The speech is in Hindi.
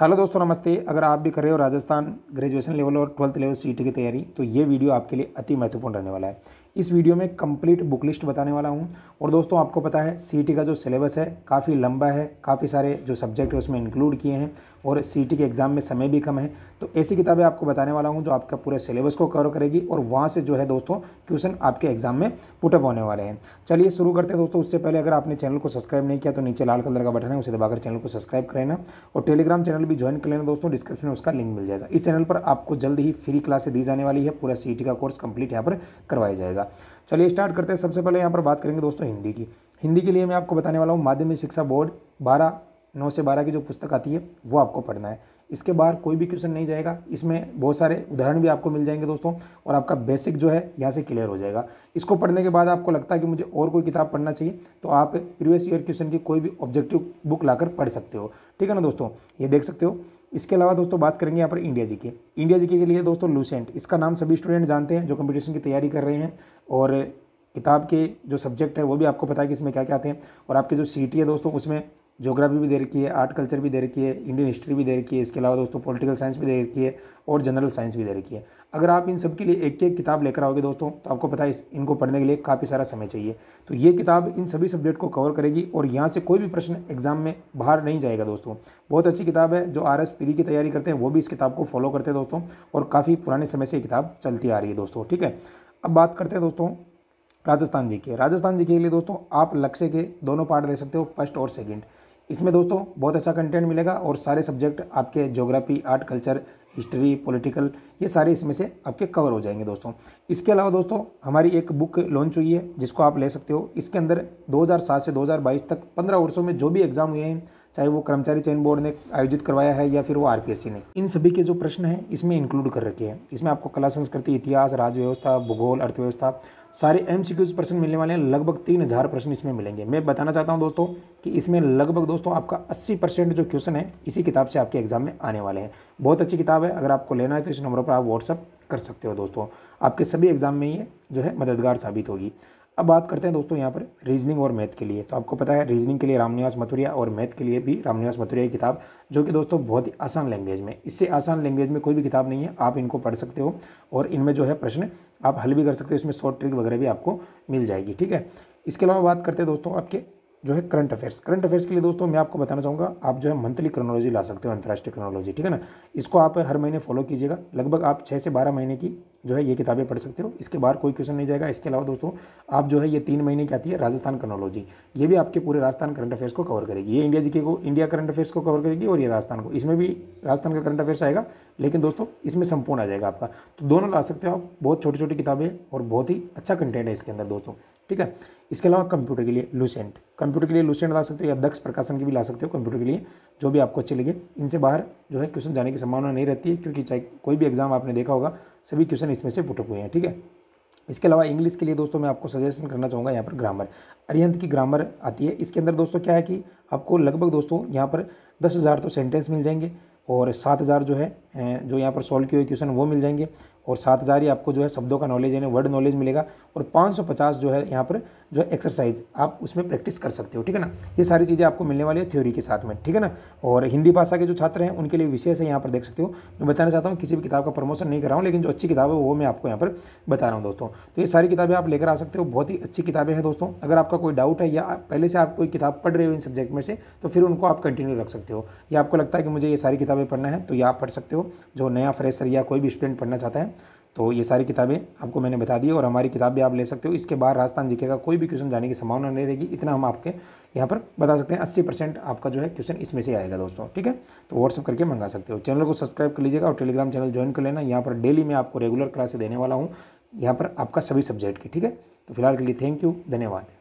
हेलो दोस्तों नमस्ते अगर आप भी कर रहे हो राजस्थान ग्रेजुएशन लेवल और ट्वेल्थ लेवल सीट की तैयारी तो ये वीडियो आपके लिए अति महत्वपूर्ण रहने वाला है इस वीडियो में कंप्लीट बुक लिस्ट बताने वाला हूँ और दोस्तों आपको पता है सी का जो सिलेबस है काफ़ी लंबा है काफ़ी सारे जो सब्जेक्ट है उसमें इंक्लूड किए हैं और सी के एग्ज़ाम में समय भी कम है तो ऐसी किताबें आपको बताने वाला हूँ जो आपका पूरे सिलेबस को कवर करेगी और वहाँ से जो है दोस्तों क्वेश्चन आपके एग्ज़ाम में पुटअप होने वाले हैं चलिए शुरू करते हैं दोस्तों उससे पहले अगर आपने चैनल को सब्सक्राइब नहीं किया तो नीचे लाल कलर का बटन है उसे दबाकर चैनल को सब्सक्राइब कर लेना और टेलीग्राम चैनल भी ज्वाइन कर लेना दोस्तों डिस्क्रिप्शन में उसका लिंक मिल जाएगा इस चैनल पर आपको जल्द ही फ्री क्लासे दी जाने वाली है पूरा सी का कोर्स कंप्लीट यहाँ पर करवाया जाएगा जाएगा चलिए स्टार्ट करते हैं सबसे पहले यहाँ पर बात करेंगे दोस्तों हिंदी की हिंदी के लिए मैं आपको बताने वाला हूँ माध्यमिक शिक्षा बोर्ड बारह नौ से बारह की जो पुस्तक आती है वो आपको पढ़ना है इसके बाहर कोई भी क्वेश्चन नहीं जाएगा इसमें बहुत सारे उदाहरण भी आपको मिल जाएंगे दोस्तों और आपका बेसिक जो है यहाँ से क्लियर हो जाएगा इसको पढ़ने के बाद आपको लगता है कि मुझे और कोई किताब पढ़ना चाहिए तो आप प्रीवियस ईयर क्वेश्चन की कोई भी ऑब्जेक्टिव बुक लाकर पढ़ सकते हो ठीक है ना दोस्तों ये देख सकते हो इसके अलावा दोस्तों बात करेंगे यहाँ पर इंडिया जी के इंडिया जी के लिए दोस्तों लूसेंट इसका नाम सभी स्टूडेंट जानते हैं जो कंपटीशन की तैयारी कर रहे हैं और किताब के जो सब्जेक्ट है वो भी आपको पता है कि इसमें क्या क्या आते हैं और आपके जो सी है दोस्तों उसमें जोग्राफी भी दे रखी है आर्ट कल्चर भी दे रखी है इंडियन हिस्ट्री भी दे रखी है इसके अलावा दोस्तों पॉलिटिकल साइंस भी दे रखी है और जनरल साइंस भी दे रखी है अगर आप इन सब के लिए एक एक किताब लेकर आओगे दोस्तों तो आपको पता है इनको पढ़ने के लिए काफ़ी सारा समय चाहिए तो ये किताब इन सभी सब्जेक्ट को कवर करेगी और यहाँ से कोई भी प्रश्न एग्जाम में बाहर नहीं जाएगा दोस्तों बहुत अच्छी किताब है जो आर एस पी की तैयारी करते हैं वो भी इस किताब को फॉलो करते हैं दोस्तों और काफ़ी पुराने समय से ये किताब चलती आ रही है दोस्तों ठीक है अब बात करते हैं दोस्तों राजस्थान जी के राजस्थान जी के लिए दोस्तों आप लक्ष्य के दोनों पार्ट दे सकते हो फर्स्ट और सेकंड इसमें दोस्तों बहुत अच्छा कंटेंट मिलेगा और सारे सब्जेक्ट आपके geography art culture history political ये सारे इसमें से आपके कवर हो जाएंगे दोस्तों इसके अलावा दोस्तों हमारी एक बुक लॉन्च हुई है जिसको आप ले सकते हो इसके अंदर 2007 से 2022 तक पंद्रह वर्षों में जो भी एग्ज़ाम हुए हैं चाहे वो कर्मचारी चयन बोर्ड ने आयोजित करवाया है या फिर वो आरपीएससी ने इन सभी के जो प्रश्न हैं इसमें इंक्लूड कर रखे हैं इसमें आपको कला संस्कृति इतिहास राज्य व्यवस्था भूगोल अर्थव्यवस्था सारे एम प्रश्न मिलने वाले हैं लगभग तीन हज़ार प्रश्न इसमें मिलेंगे मैं बताना चाहता हूँ दोस्तों कि इसमें लगभग दोस्तों आपका अस्सी परसेंट जो क्वेश्चन है इसी किताब से आपके एग्जाम में आने वाले हैं बहुत अच्छी किताब है अगर आपको लेना है तो इस नंबर पर आप व्हाट्सअप कर सकते हो दोस्तों आपके सभी एग्जाम में ये जो है मददगार साबित होगी अब बात करते हैं दोस्तों यहाँ पर रीजनिंग और मैथ के लिए तो आपको पता है रीजनिंग के लिए रामनिवास मथुरिया और मैथ के लिए भी रामनिवास मथुरिया की किताब जो कि दोस्तों बहुत ही आसान लैंग्वेज में इससे आसान लैंग्वेज में कोई भी किताब नहीं है आप इनको पढ़ सकते हो और इनमें जो है प्रश्न आप हल भी कर सकते हो इसमें शॉर्ट ट्रिक वगैरह भी आपको मिल जाएगी ठीक है इसके अलावा बात करते हैं दोस्तों आपके जो है करंट अफेयर्स करंट अफेयर्स के लिए दोस्तों मैं आपको बताना चाहूँगा आप जो है मंथली क्रोनोलॉजी ला सकते हो अंतर्राष्ट्रीय क्रोनोलॉजी ठीक है ना इसको आप हर महीने फॉलो कीजिएगा लगभग आप छः से बारह महीने की जो है ये किताबें पढ़ सकते हो इसके बाहर कोई क्वेश्चन नहीं जाएगा इसके अलावा दोस्तों आप जो है ये तीन महीने की आती है राजस्थान कनोलॉजी ये भी आपके पूरे राजस्थान करंट अफेयर्स को कवर करेगी ये इंडिया जीके को इंडिया करंट अफेयर्स को कवर करेगी और ये राजस्थान को इसमें भी राजस्थान का करंट अफेयर्स आएगा लेकिन दोस्तों इसमें संपूर्ण आ जाएगा आपका तो दोनों ला सकते हो आप बहुत छोटी छोटी किताबें और बहुत ही अच्छा कंटेंट है इसके अंदर दोस्तों ठीक है इसके अलावा कंप्यूटर के लिए लूसेंट कंप्यूटर के लिए लूसेंट ला सकते हो या दक्ष प्रकाशन की भी ला सकते हो कंप्यूटर के लिए जो भी आपको अच्छे लगे इनसे बाहर जो है क्वेश्चन जाने की संभावना नहीं रहती है क्योंकि चाहे कोई भी एग्जाम आपने देखा होगा सभी क्वेश्चन इसमें से पुटअप हुए हैं ठीक है इसके अलावा इंग्लिश के लिए दोस्तों मैं आपको सजेशन करना चाहूँगा यहाँ पर ग्रामर अरियंत की ग्रामर आती है इसके अंदर दोस्तों क्या है कि आपको लगभग दोस्तों यहाँ पर दस हज़ार तो सेंटेंस मिल जाएंगे और सात हज़ार जो है जो यहाँ पर सॉल्व किए हुए क्वेश्चन वो मिल जाएंगे और सात हज़ार ही आपको जो है शब्दों का नॉलेज यानी वर्ड नॉलेज मिलेगा और पाँच सौ पचास जो है यहाँ पर जो है एक्सरसाइज आप उसमें प्रैक्टिस कर सकते हो ठीक है ना ये सारी चीज़ें आपको मिलने वाली है थ्योरी के साथ में ठीक है ना और हिंदी भाषा के जो छात्र हैं उनके लिए विशेष है यहाँ पर देख सकते हो मैं बताना चाहता हूँ किसी भी किताब का प्रमोशन नहीं कर रहा हूँ लेकिन जो अच्छी किताब है वो मैं आपको यहाँ पर बता रहा हूँ दोस्तों तो ये सारी किताबें आप लेकर आ सकते हो बहुत ही अच्छी किताबें हैं दोस्तों अगर आपका कोई डाउट है या पहले से आप कोई किताब पढ़ रहे हो इन सब्जेक्ट में से तो फिर उनको आप कंटिन्यू रख सकते हो या आपको लगता है कि मुझे ये सारी किताबें पढ़ना है तो ये आप पढ़ सकते हो जो नया फ्रेशर या कोई भी स्टूडेंट पढ़ना चाहता है तो ये सारी किताबें आपको मैंने बता दी और हमारी किताब भी आप ले सकते हो इसके बाद राजस्थान जीके का कोई भी क्वेश्चन जाने की संभावना नहीं रहेगी इतना हम आपके यहाँ पर बता सकते हैं अस्सी परसेंट आपका जो है क्वेश्चन इसमें से आएगा दोस्तों ठीक है तो व्हाट्सअप करके मंगा सकते हो चैनल को सब्सक्राइब कर लीजिएगा और टेलीग्राम चैनल ज्वाइन कर लेना यहाँ पर डेली मैं आपको रेगुलर क्लासे देने वाला हूँ यहाँ पर आपका सभी सब्जेक्ट की ठीक है तो फिलहाल के लिए थैंक यू धन्यवाद